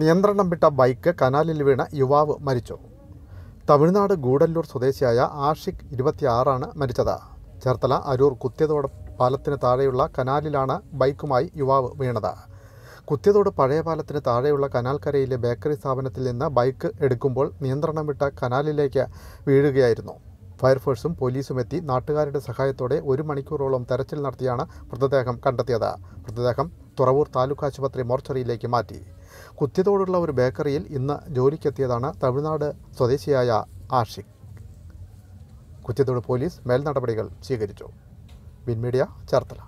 നിയന്ത്രണം വിട്ട ബൈക്ക് കനാലിൽ വീണ യുവാവ് മരിച്ചു തമിഴ്നാട് ഗൂഡല്ലൂർ സ്വദേശിയായ ആഷിഖ് ഇരുപത്തിയാറാണ് മരിച്ചത് ചേർത്തല അരൂർ കുത്തിയതോട് പാലത്തിന് താഴെയുള്ള കനാലിലാണ് ബൈക്കുമായി യുവാവ് വീണത് കുത്തിയതോട് പഴയ പാലത്തിന് താഴെയുള്ള കനാൽക്കരയിലെ ബേക്കറി സ്ഥാപനത്തിൽ നിന്ന് ബൈക്ക് എടുക്കുമ്പോൾ നിയന്ത്രണം വിട്ട കനാലിലേക്ക് വീഴുകയായിരുന്നു ഫയർഫോഴ്സും പോലീസും എത്തി നാട്ടുകാരുടെ സഹായത്തോടെ ഒരു മണിക്കൂറോളം തെരച്ചിൽ നടത്തിയാണ് മൃതദേഹം കണ്ടെത്തിയത് മൃതദേഹം തുറവൂർ താലൂക്ക് ആശുപത്രി മോർച്ചറിയിലേക്ക് മാറ്റി കുത്തിയതോടുള്ള ഒരു ബേക്കറിയിൽ ഇന്ന് ജോലിക്കെത്തിയതാണ് തമിഴ്നാട് സ്വദേശിയായ ആഷിഖ് കുത്തിയതോട് പോലീസ് മേൽനടപടികൾ സ്വീകരിച്ചു ബിൻമീഡിയ മീഡിയ ചേർത്തല